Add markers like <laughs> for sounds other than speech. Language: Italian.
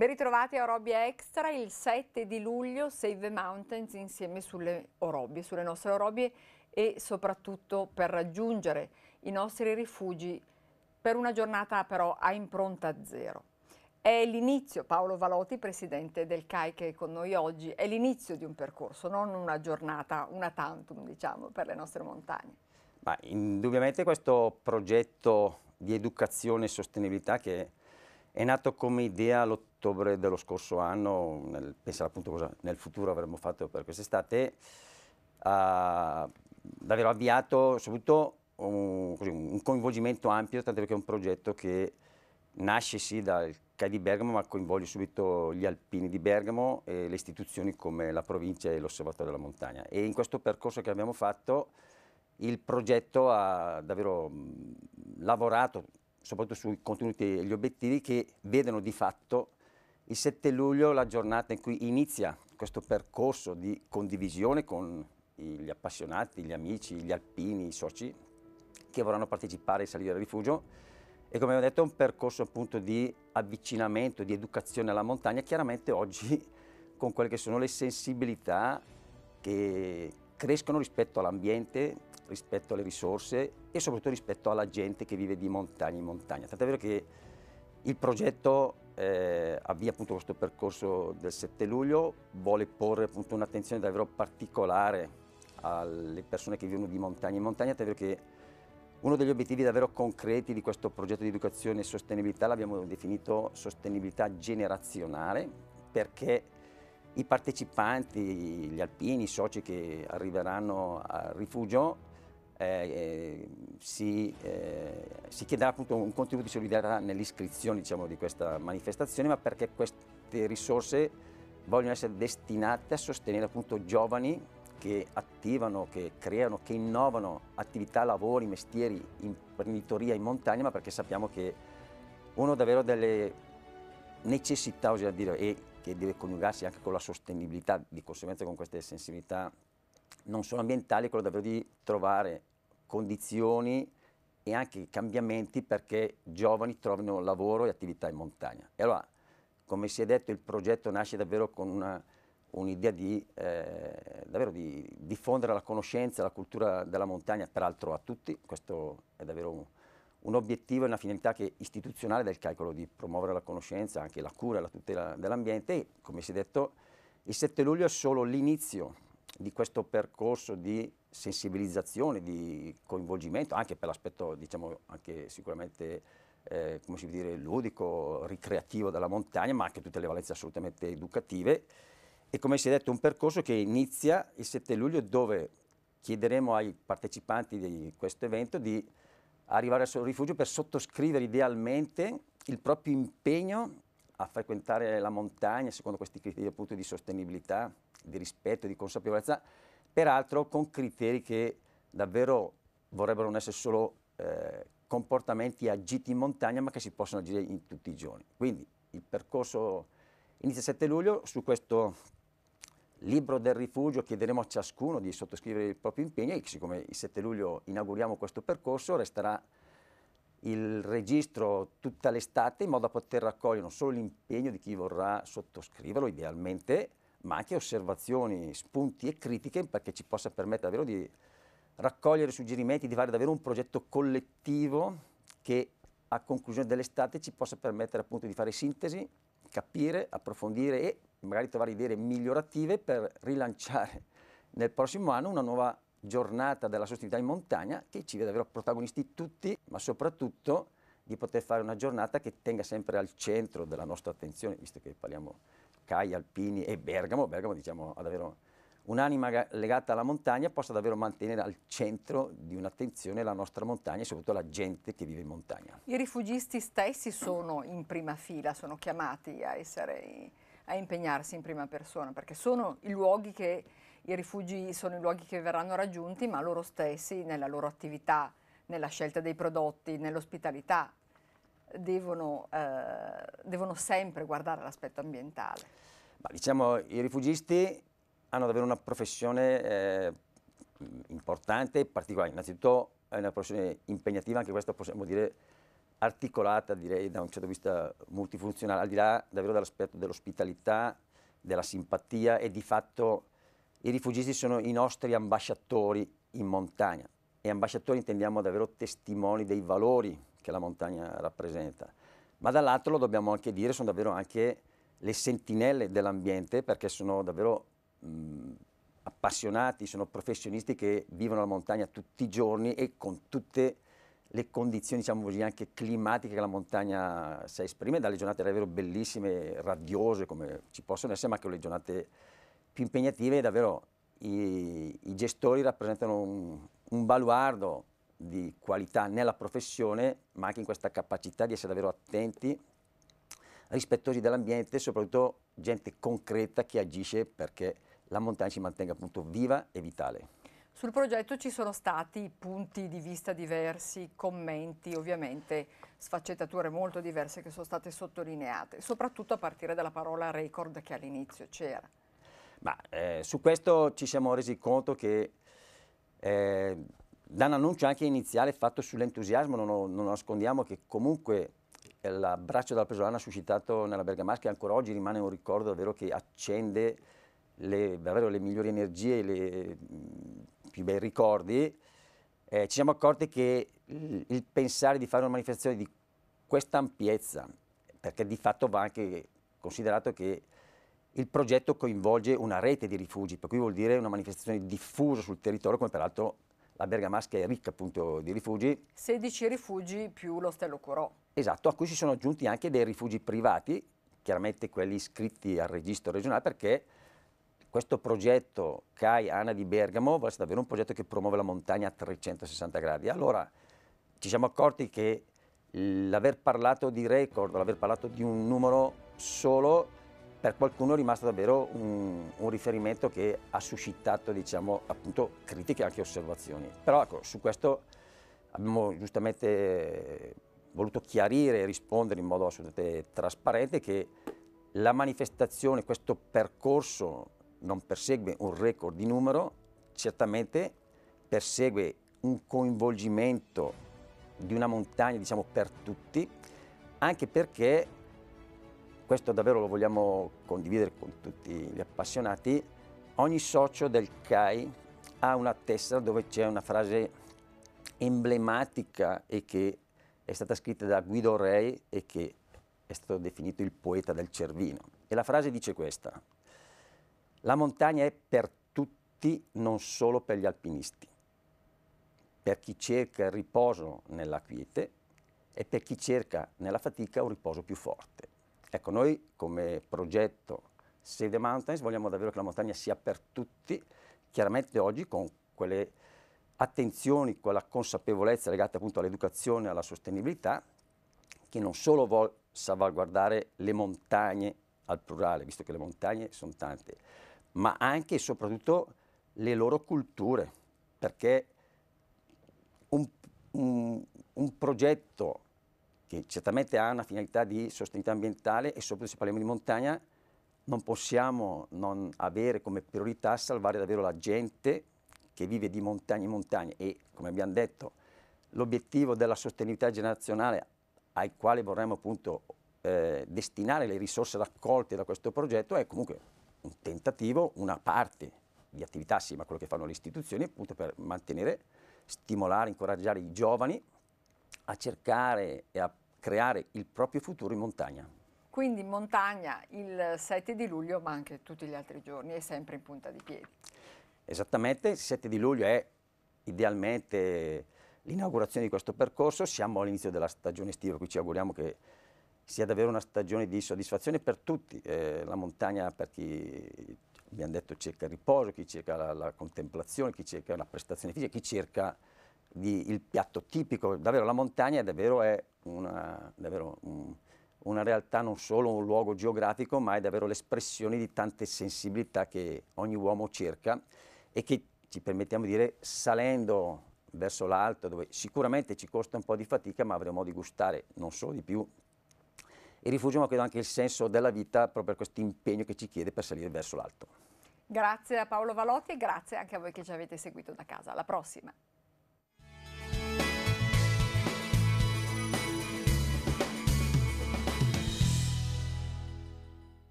Ben ritrovati a Orobia Extra, il 7 di luglio Save the Mountains insieme sulle Orobie, sulle nostre Orobie e soprattutto per raggiungere i nostri rifugi per una giornata però a impronta zero. È l'inizio, Paolo Valotti, presidente del CAI che è con noi oggi, è l'inizio di un percorso, non una giornata, una tantum diciamo, per le nostre montagne. Ma indubbiamente questo progetto di educazione e sostenibilità che è nato come idea l'ottobre dello scorso anno, nel, pensare appunto cosa nel futuro avremmo fatto per quest'estate, davvero avviato soprattutto un, così, un coinvolgimento ampio, tanto perché è un progetto che nasce sì dal CAI di Bergamo ma coinvolge subito gli alpini di Bergamo e le istituzioni come la provincia e l'osservatorio della montagna e in questo percorso che abbiamo fatto il progetto ha davvero lavorato soprattutto sui contenuti e gli obiettivi che vedono di fatto il 7 luglio la giornata in cui inizia questo percorso di condivisione con gli appassionati, gli amici, gli alpini, i soci che vorranno partecipare e salire al rifugio e come ho detto è un percorso appunto di avvicinamento, di educazione alla montagna, chiaramente oggi <laughs> con quelle che sono le sensibilità che crescono rispetto all'ambiente, rispetto alle risorse e soprattutto rispetto alla gente che vive di montagna in montagna. Tant'è vero che il progetto eh, avvia appunto questo percorso del 7 luglio, vuole porre appunto un'attenzione davvero particolare alle persone che vivono di montagna in montagna, tant'è vero che uno degli obiettivi davvero concreti di questo progetto di educazione e sostenibilità l'abbiamo definito sostenibilità generazionale perché i partecipanti, gli alpini, i soci che arriveranno al rifugio eh, eh, si, eh, si, chiederà appunto un contributo di solidarietà nell'iscrizione diciamo, di questa manifestazione, ma perché queste risorse vogliono essere destinate a sostenere appunto giovani che attivano, che creano, che innovano attività, lavori, mestieri, imprenditoria in montagna, ma perché sappiamo che uno davvero delle necessità, oserei dire, e che deve coniugarsi anche con la sostenibilità, di conseguenza con queste sensibilità non solo ambientali, è quello davvero di trovare condizioni e anche cambiamenti perché giovani trovino lavoro e attività in montagna. E allora, come si è detto, il progetto nasce davvero con un'idea un di, eh, di, diffondere la conoscenza e la cultura della montagna, peraltro a tutti, questo è davvero un, un obiettivo e una finalità che istituzionale del calcolo di promuovere la conoscenza, anche la cura e la tutela dell'ambiente come si è detto, il 7 luglio è solo l'inizio di questo percorso di sensibilizzazione, di coinvolgimento anche per l'aspetto diciamo anche sicuramente eh, come si può dire, ludico, ricreativo della montagna, ma anche tutte le valenze assolutamente educative. E come si è detto, un percorso che inizia il 7 luglio dove chiederemo ai partecipanti di questo evento di arrivare al rifugio per sottoscrivere idealmente il proprio impegno a frequentare la montagna secondo questi criteri appunto di sostenibilità, di rispetto, di consapevolezza peraltro con criteri che davvero vorrebbero non essere solo eh, comportamenti agiti in montagna, ma che si possono agire in tutti i giorni. Quindi il percorso inizia il 7 luglio, su questo libro del rifugio chiederemo a ciascuno di sottoscrivere il proprio impegno e siccome il 7 luglio inauguriamo questo percorso, resterà il registro tutta l'estate in modo da poter raccogliere non solo l'impegno di chi vorrà sottoscriverlo idealmente, ma anche osservazioni, spunti e critiche perché ci possa permettere davvero di raccogliere suggerimenti, di fare davvero un progetto collettivo che a conclusione dell'estate ci possa permettere appunto di fare sintesi, capire, approfondire e magari trovare idee migliorative per rilanciare nel prossimo anno una nuova giornata della sostenibilità in montagna che ci vede davvero protagonisti tutti, ma soprattutto di poter fare una giornata che tenga sempre al centro della nostra attenzione, visto che parliamo di Caccai, Alpini e Bergamo, Bergamo diciamo ha davvero un'anima legata alla montagna possa davvero mantenere al centro di un'attenzione la nostra montagna e soprattutto la gente che vive in montagna. I rifugisti stessi sono in prima fila, sono chiamati a, essere, a impegnarsi in prima persona perché sono i luoghi che i rifugi sono i luoghi che verranno raggiunti ma loro stessi nella loro attività, nella scelta dei prodotti, nell'ospitalità devono, eh, devono sempre guardare l'aspetto ambientale? Ma diciamo, i rifugisti hanno davvero una professione eh, importante e particolare. Innanzitutto è una professione impegnativa, anche questa possiamo dire articolata direi da un certo vista multifunzionale, al di là davvero dell'aspetto dell'ospitalità, della simpatia e di fatto i rifugiati sono i nostri ambasciatori in montagna e ambasciatori intendiamo davvero testimoni dei valori che la montagna rappresenta, ma dall'altro lo dobbiamo anche dire, sono davvero anche le sentinelle dell'ambiente perché sono davvero mh, appassionati, sono professionisti che vivono la montagna tutti i giorni e con tutte le condizioni, diciamo così, anche climatiche che la montagna si esprime, dalle giornate davvero bellissime, radiose come ci possono essere, ma anche le giornate più impegnative, davvero i, i gestori rappresentano un, un baluardo di qualità nella professione, ma anche in questa capacità di essere davvero attenti, rispettosi dell'ambiente e soprattutto gente concreta che agisce perché la montagna si mantenga appunto viva e vitale. Sul progetto ci sono stati punti di vista diversi, commenti, ovviamente sfaccettature molto diverse che sono state sottolineate, soprattutto a partire dalla parola record che all'inizio c'era. Ma eh, su questo ci siamo resi conto che eh, da un annuncio anche iniziale fatto sull'entusiasmo, non, non nascondiamo che comunque eh, l'abbraccio della ha suscitato nella Bergamasca e ancora oggi rimane un ricordo davvero che accende le, davvero le migliori energie, i mm, più bei ricordi. Eh, ci siamo accorti che il, il pensare di fare una manifestazione di questa ampiezza, perché di fatto va anche considerato che il progetto coinvolge una rete di rifugi, per cui vuol dire una manifestazione diffusa sul territorio, come peraltro la Bergamasca è ricca appunto di rifugi. 16 rifugi più l'ostello Corò. Esatto, a cui si sono aggiunti anche dei rifugi privati, chiaramente quelli iscritti al registro regionale perché questo progetto CAI ANA di Bergamo vuole essere davvero un progetto che promuove la montagna a 360 gradi. Allora ci siamo accorti che l'aver parlato di record, l'aver parlato di un numero solo per qualcuno è rimasto davvero un, un riferimento che ha suscitato diciamo, appunto, critiche e anche osservazioni. Però ecco, su questo abbiamo giustamente voluto chiarire e rispondere in modo assolutamente trasparente che la manifestazione, questo percorso non persegue un record di numero, certamente persegue un coinvolgimento di una montagna diciamo, per tutti, anche perché questo davvero lo vogliamo condividere con tutti gli appassionati, ogni socio del CAI ha una tessera dove c'è una frase emblematica e che è stata scritta da Guido Rey e che è stato definito il poeta del Cervino. E la frase dice questa, la montagna è per tutti, non solo per gli alpinisti, per chi cerca il riposo nella quiete e per chi cerca nella fatica un riposo più forte. Ecco, noi come progetto Save the Mountains vogliamo davvero che la montagna sia per tutti, chiaramente oggi con quelle attenzioni, quella consapevolezza legata appunto all'educazione e alla sostenibilità, che non solo vuole salvaguardare le montagne al plurale, visto che le montagne sono tante, ma anche e soprattutto le loro culture, perché un, un, un progetto che certamente ha una finalità di sostenibilità ambientale e soprattutto se parliamo di montagna non possiamo non avere come priorità salvare davvero la gente che vive di montagna in montagna e come abbiamo detto l'obiettivo della sostenibilità generazionale al quale vorremmo appunto eh, destinare le risorse raccolte da questo progetto è comunque un tentativo, una parte di attività assieme a quello che fanno le istituzioni appunto per mantenere, stimolare, incoraggiare i giovani a cercare e a creare il proprio futuro in montagna. Quindi in montagna il 7 di luglio, ma anche tutti gli altri giorni, è sempre in punta di piedi. Esattamente, il 7 di luglio è idealmente l'inaugurazione di questo percorso, siamo all'inizio della stagione estiva, qui ci auguriamo che sia davvero una stagione di soddisfazione per tutti, eh, la montagna per chi abbiamo detto cerca il riposo, chi cerca la, la contemplazione, chi cerca la prestazione fisica, chi cerca di, il piatto tipico, davvero la montagna è davvero, è una, davvero un, mm, una, realtà, non solo un luogo geografico, ma è davvero l'espressione di tante sensibilità che ogni uomo cerca e che ci permettiamo di dire salendo verso l'alto, dove sicuramente ci costa un po' di fatica, ma avremo modo di gustare non solo di più. Il rifugio, ma credo anche il senso della vita, proprio per questo impegno che ci chiede per salire verso l'alto. Grazie a Paolo Valotti e grazie anche a voi che ci avete seguito da casa. Alla prossima!